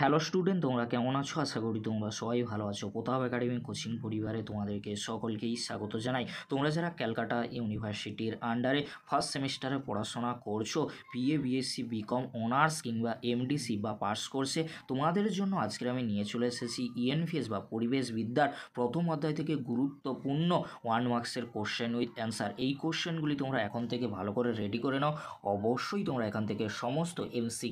hello student তোমরা কেমন আছো আশা করি তোমরা সবাই ভালো আছো প্রতাপ একাডেমি কোচিং পরিবারে তোমাদেরকে সকলকেই স্বাগত জানাই তোমরা যারা ক্যালকাটা ইউনিভার্সিটির আন্ডারে ফার্স্ট সেমিস্টারে পড়াশোনা করছো বিএ বিএসসি বিকম অনার্স কিংবা এমডিসি বা পাস কোর্সে তোমাদের জন্য আজকে আমি নিয়ে চলে এসেছি ইএনভিএস e বা পরিবেশ বিদ্যার প্রথম অধ্যায় থেকে গুরুত্বপূর্ণ ওয়ান মার্কসের কোশ্চেন উইথ অ্যান্সার এই কোশ্চেনগুলি তোমরা এখন থেকে ভালো করে রেডি করে নাও অবশ্যই তোমরা এখান থেকে সমস্ত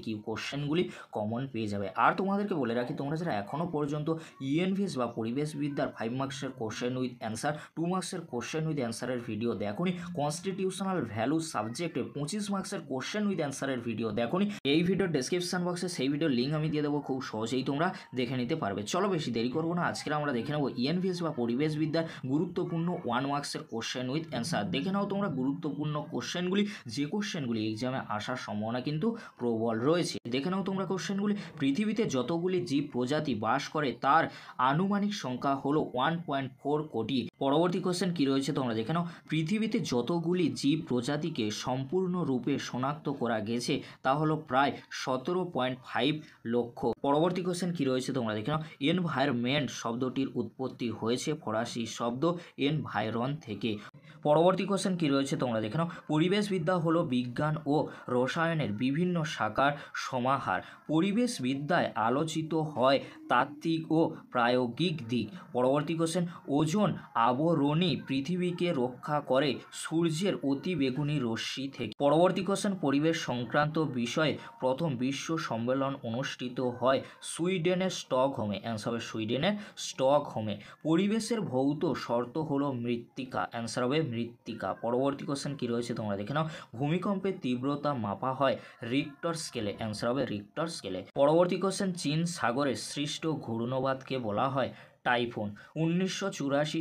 কিউ কোশ্চেনগুলি কমন পেয়ে যাবে আর তোমাদেরকে বলে রাখি তোমরা যারা এখনও পর্যন্ত ইএনভিএস e বা পরিবেশবিদ্যার ফাইভ মার্কসের কোশ্চেন উইথ অ্যান্সার টু মার্কসের কোশ্চেন উইথ অ্যান্সারের ভিডিও দেখোনি কনস্টিটিউশনাল ভ্যালু সাবজেক্টে পঁচিশ মার্কসের কোশ্চেন উইথ অ্যান্সারের ভিডিও দেখোনি এই ভিডিও ডেসক্রিপশন বক্সে সেই ভিডিও লিঙ্ক আমি দিয়ে দেবো খুব সহজেই তোমরা দেখে নিতে পারবে চলো বেশি দেরি করবো না আজকে আমরা দেখে নেবো ইএনভিএস e বা পরিবেশবিদ্যার গুরুত্বপূর্ণ ওয়ান মার্কসের কোশ্চেন উইথ অ্যান্সার দেখে নাও তোমরা গুরুত্বপূর্ণ কোশ্চেনগুলি যে কোশ্চেনগুলি এক্সামে আসার সম্ভাবনা কিন্তু প্রবল রয়েছে দেখে নাও তোমরা কোশ্চেনগুলি পৃথিবীতে যতগুলি জীব প্রজাতি বাস করে তার আনুমানিক সংখ্যা হলো ওয়ান পয়েন্ট ফোর কোটি পরবর্তী কোশ্চেন কী রয়েছে তোমরা দেখে নাও পৃথিবীতে যতগুলি জীব প্রজাতিকে সম্পূর্ণরূপে শনাক্ত করা গেছে তা হলো প্রায় সতেরো পয়েন্ট ফাইভ লক্ষ পরবর্তী কোশ্চেন কী রয়েছে তোমরা দেখে নাও এনভায়রনমেন্ট শব্দটির উৎপত্তি হয়েছে ফরাসি শব্দ এনভায়রন থেকে পরবর্তী কোশ্চেন কী রয়েছে তোমরা দেখে নাও পরিবেশবিদ্যা হলো বিজ্ঞান ও রসায়নের বিভিন্ন শাখার সমাহার পরিবেশবিদ্যায় আলোচিত হয় তাত্ত্বিক ও প্রায়োগিক দিক পরবর্তী কোশ্চেন ওজন আবরণী পৃথিবীকে রক্ষা করে সূর্যের অতিবেগুনি রশ্মি থেকে পরবর্তী কোশ্চেন পরিবেশ সংক্রান্ত বিষয়ে প্রথম বিশ্ব সম্মেলন অনুষ্ঠিত হয় সুইডেনের স্টকহোমে অ্যান্সার হবে সুইডেনের স্টকহোমে পরিবেশের ভৌত শর্ত হলো মৃত্তিকা অ্যান্সার হবে মৃত্তিকা পরবর্তী কোশ্চেন কী রয়েছে তোমরা দেখে নাও ভূমিকম্পের তীব্রতা মাপা হয় রিক্টর স্কেলে অ্যান্সার হবে রিক্টর স্কেলে পরবর্তী কোশ্চেন বলেছেন চীন সাগরে সৃষ্ট ঘূর্ণবাদকে বলা হয় টাইফুন উনিশশো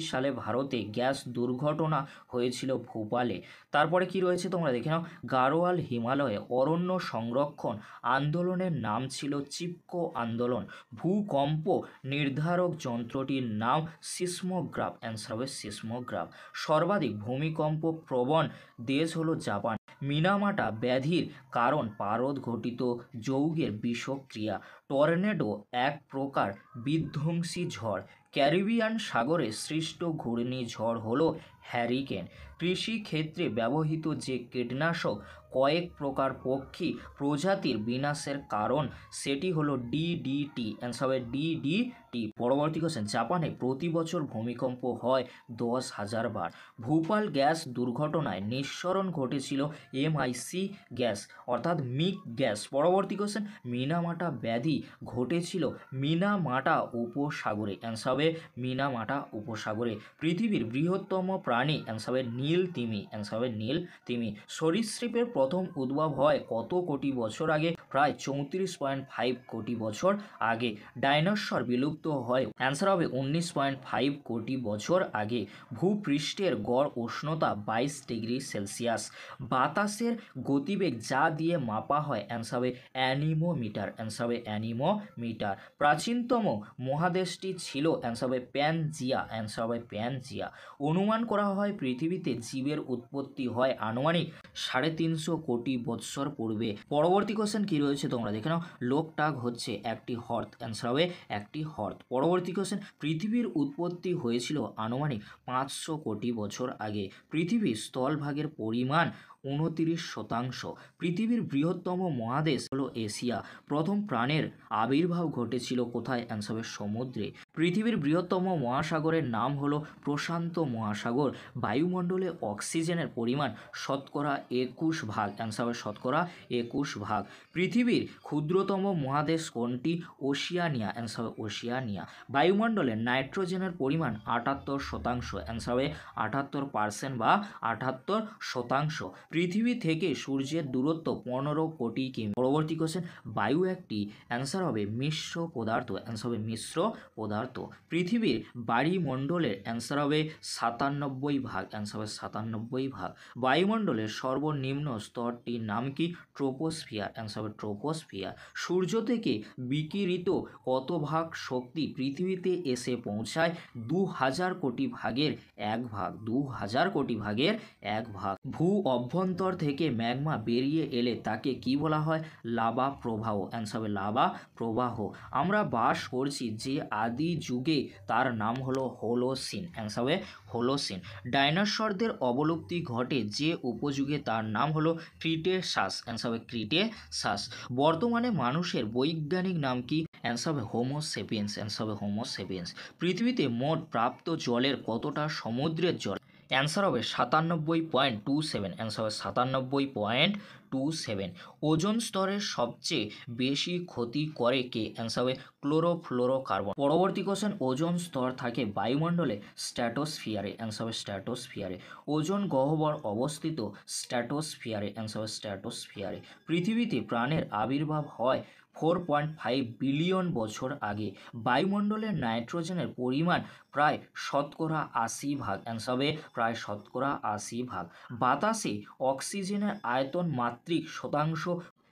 সালে ভারতে গ্যাস দুর্ঘটনা হয়েছিল ভোপালে তারপরে কি রয়েছে তোমরা দেখে নাও গাড়োয়াল হিমালয়ে অরণ্য সংরক্ষণ আন্দোলনের নাম ছিল চিপকো আন্দোলন ভূকম্প নির্ধারক যন্ত্রটির নাম সিসমোগ্রাফ অ্যান্সার হবে সিসমোগ্রাফ সর্বাধিক ভূমিকম্প প্রবণ দেশ হলো জাপান মিনামাটা ব্যাধির কারণ পারদ ঘটিত যৌগের বিষক্রিয়া টর্নেডো এক প্রকার বিধ্বংসী ঝড় ক্যারিবিয়ান সাগরে সৃষ্ট ঘূর্ণিঝড় হল হ্যারিকেন কৃষিক্ষেত্রে ব্যবহৃত যে কীটনাশক কয়েক প্রকার পক্ষী প্রজাতির বিনাশের কারণ সেটি হলো ডিডিটি অ্যান্সার হবে ডিডিটি পরবর্তী কোশ্চেন জাপানে প্রতি বছর ভূমিকম্প হয় দশ হাজার বার ভূপাল গ্যাস দুর্ঘটনায় নিঃসরণ ঘটেছিল এমআইসি গ্যাস অর্থাৎ মিক গ্যাস পরবর্তী কোশ্চেন মিনামাটা ব্যাধি ঘটেছিল মিনামাটা উপসাগরে অ্যান্সার হবে হবে মিনামাটা উপসাগরে পৃথিবীর বৃহত্তম প্রাণী অ্যান্সার নীল তিমি অ্যান্সার নীল তিমি সরীসৃপের প্রথম উদ্ভব হয় কত কোটি বছর আগে প্রায় চৌত্রিশ পয়েন্ট ফাইভ কোটি বছর আগে ডাইনোসর বিলুপ্ত হয় অ্যান্সার হবে উনিশ পয়েন্ট ফাইভ কোটি বছর আগে ভূপৃষ্ঠের গড় উষ্ণতা বাইশ ডিগ্রি সেলসিয়াস বাতাসের গতিবেগ যা দিয়ে মাপা হয় অ্যান্সার হবে অ্যানিমোমিটার অ্যান্সার হবে অ্যানিমোমিটার প্রাচীনতম মহাদেশটি ছিল অ্যান্সার হবে প্যানজিয়া অ্যান্সার হবে প্যানজিয়া অনুমান করা হয় পৃথিবীতে জীবের উৎপত্তি হয় আনুমানিক সাড়ে তিনশো কোটি বৎসর পূর্বে পরবর্তী কোশ্চেন কী রয়েছে তোমরা দেখে নাও লোকটাক হচ্ছে একটি হর্ত অ্যান্সার হবে একটি হর্ত পরবর্তী কোশ্চেন পৃথিবীর উৎপত্তি হয়েছিল আনুমানিক পাঁচশো কোটি বছর আগে পৃথিবীর স্থলভাগের পরিমাণ উনতিরিশ শতাংশ পৃথিবীর বৃহত্তম মহাদেশ হলো এশিয়া প্রথম প্রাণের আবির্ভাব ঘটেছিল কোথায় অ্যান্সার সমুদ্রে পৃথিবীর বৃহত্তম মহাসাগরের নাম হলো প্রশান্ত মহাসাগর বায়ুমণ্ডলে অক্সিজেনের পরিমাণ শতকরা একুশ ভাগ অ্যান্সার হবে শতকরা একুশ ভাগ পৃথিবীর ক্ষুদ্রতম মহাদেশ কোনটি ওশিয়ানিয়া অ্যান্সার হবে ওশিয়ানিয়া বায়ুমণ্ডলে নাইট্রোজেনের পরিমাণ আটাত্তর শতাংশ অ্যান্সার হবে আটাত্তর পার্সেন্ট বা আটাত্তর শতাংশ পৃথিবী থেকে সূর্যের দূরত্ব পনেরো কোটি কিমি পরবর্তী কোশ্চেন বায়ু একটি অ্যান্সার হবে মিশ্র পদার্থ অ্যান্সার হবে মিশ্র পদার্থ পৃথিবীর বায়ুমণ্ডলের অ্যান্সার হবে সাতানব্বই ভাগ অ্যান্সার হবে সাতানব্বই ভাগ বায়ুমণ্ডলের সর্বনিম্ন স্তরটির নাম কি ট্রোপোস্ফিয়ার অ্যান্সার হবে ট্রোপোস্ফিয়ার সূর্য থেকে বিকিরিত কত ভাগ শক্তি পৃথিবীতে এসে পৌঁছায় দু হাজার কোটি ভাগের এক ভাগ দু হাজার কোটি ভাগের এক ভাগ ভূ অভ্যন্তর থেকে ম্যাগমা বেরিয়ে এলে তাকে কি বলা হয় লাভা প্রবাহ অ্যান্সার হবে লাভা প্রবাহ আমরা বাস করছি যে আদি যুগে তার নাম হলো হোলোসিন অ্যান্সার হবে হোলোসিন ডাইনোসরদের অবলুপ্তি ঘটে যে উপযুগে তার নাম হলো ক্রিটে শ্বাস অ্যান্সার হবে ক্রিটে শ্বাস বর্তমানে মানুষের বৈজ্ঞানিক নাম কি অ্যান্সার হবে হোমোসেপিয়েন্স অ্যান্সার হবে হোমোসেপিয়েন্স পৃথিবীতে মোট প্রাপ্ত জলের কতটা সমুদ্রের জল অ্যান্সার হবে সাতানব্বই পয়েন্ট টু সেভেন অ্যান্সার হবে সাতানব্বই পয়েন্ট টু সেভেন ওজোন স্তরের সবচেয়ে বেশি ক্ষতি করে কে অ্যান্সার হবে ক্লোরোফ্লোরোকার্বন পরবর্তী কোশ্চেন ওজন স্তর থাকে বায়ুমণ্ডলে স্ট্র্যাটোস্ফিয়ারে অ্যান্সার হবে স্ট্র্যাটোস্ফিয়ারে ওজোন গহ্বর অবস্থিত স্ট্র্যাটোস্ফিয়ারে অ্যান্সার হবে স্ট্র্যাটোস্ফিয়ারে পৃথিবীতে প্রাণের আবির্ভাব হয় ফোর পয়েন্ট ফাইভ বিলিয়ন বছর আগে বায়ুমণ্ডলের নাইট্রোজেনের পরিমাণ প্রায় শতকরা আশি ভাগ অ্যান্সার হবে প্রায় শতকরা আশি ভাগ বাতাসে অক্সিজেনের আয়তন মাত্র সাত্ত্বিক শতাংশ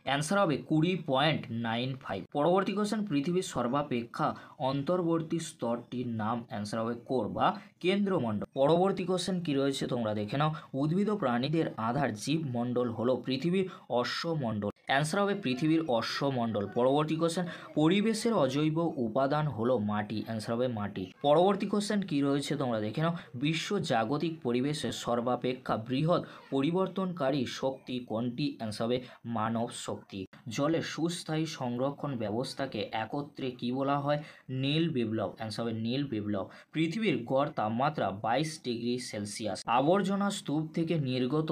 অ্যান্সার হবে কুড়ি পয়েন্ট নাইন ফাইভ পরবর্তী কোশ্চেন পৃথিবীর সর্বাপেক্ষা অন্তর্বর্তী স্তরটির নাম অ্যান্সার হবে কোর বা কেন্দ্রমণ্ডল পরবর্তী কোশ্চেন কী রয়েছে তোমরা দেখে নাও উদ্ভিদ প্রাণীদের আধার জীবমণ্ডল হলো পৃথিবীর অশ্বমণ্ডল অ্যান্সার হবে পৃথিবীর অশ্বমণ্ডল পরবর্তী কোশ্চেন পরিবেশের অজৈব উপাদান হলো মাটি অ্যান্সার হবে মাটি পরবর্তী কোশ্চেন কি রয়েছে তোমরা দেখে নাও বিশ্ব জাগতিক পরিবেশের সর্বাপেক্ষা বৃহৎ পরিবর্তনকারী শক্তি কোনটি অ্যান্সার হবে মানব শক্তি জলের সুস্থায়ী সংরক্ষণ ব্যবস্থাকে একত্রে কি বলা হয় নীল বিপ্লব অ্যান্সার হবে নীল বিপ্লব পৃথিবীর গড় তাপমাত্রা বাইশ ডিগ্রি সেলসিয়াস আবর্জনা স্তূপ থেকে নির্গত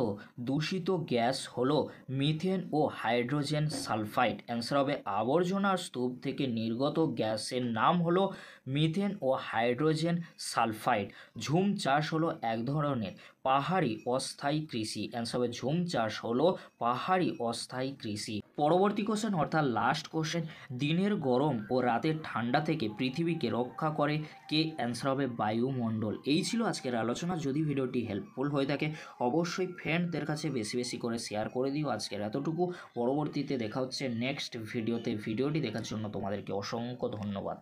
দূষিত গ্যাস হলো মিথেন ও হাইড্রো হাইড্রোজেন সালফাইড অ্যান্সার হবে আবর্জনার স্তূপ থেকে নির্গত গ্যাসের নাম হলো মিথেন ও হাইড্রোজেন সালফাইড ঝুম চাষ হলো এক ধরনের পাহাড়ি অস্থায়ী কৃষি অ্যান্সার হবে ঝুম চাষ হলো পাহাড়ি অস্থায়ী কৃষি পরবর্তী কোশ্চেন অর্থাৎ লাস্ট কোশ্চেন দিনের গরম ও রাতের ঠান্ডা থেকে পৃথিবীকে রক্ষা করে কে অ্যান্সার হবে বায়ুমণ্ডল এই ছিল আজকের আলোচনা যদি ভিডিওটি হেল্পফুল হয়ে থাকে অবশ্যই ফ্রেন্ডদের কাছে বেশি বেশি করে শেয়ার করে দিও আজকের এতটুকু পর পরবর্তীতে দেখা হচ্ছে নেক্সট ভিডিওতে ভিডিওটি দেখার জন্য তোমাদেরকে অসংখ্য ধন্যবাদ